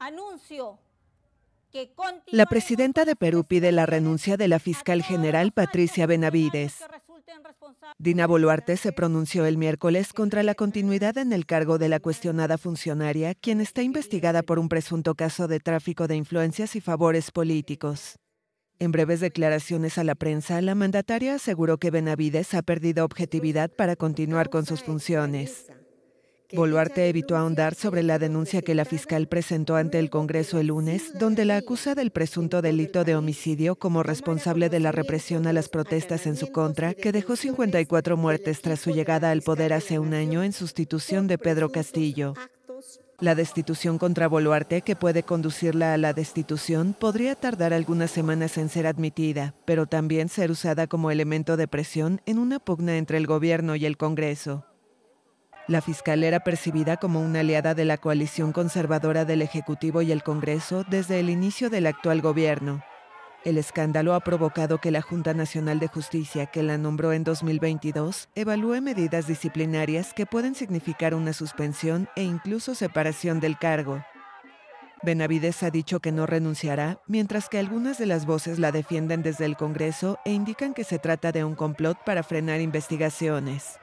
Anuncio La presidenta de Perú pide la renuncia de la fiscal general Patricia Benavides. Dina Boluarte se pronunció el miércoles contra la continuidad en el cargo de la cuestionada funcionaria, quien está investigada por un presunto caso de tráfico de influencias y favores políticos. En breves declaraciones a la prensa, la mandataria aseguró que Benavides ha perdido objetividad para continuar con sus funciones. Boluarte evitó ahondar sobre la denuncia que la fiscal presentó ante el Congreso el lunes, donde la acusa del presunto delito de homicidio como responsable de la represión a las protestas en su contra, que dejó 54 muertes tras su llegada al poder hace un año en sustitución de Pedro Castillo. La destitución contra Boluarte, que puede conducirla a la destitución, podría tardar algunas semanas en ser admitida, pero también ser usada como elemento de presión en una pugna entre el gobierno y el Congreso. La fiscal era percibida como una aliada de la coalición conservadora del Ejecutivo y el Congreso desde el inicio del actual gobierno. El escándalo ha provocado que la Junta Nacional de Justicia, que la nombró en 2022, evalúe medidas disciplinarias que pueden significar una suspensión e incluso separación del cargo. Benavides ha dicho que no renunciará, mientras que algunas de las voces la defienden desde el Congreso e indican que se trata de un complot para frenar investigaciones.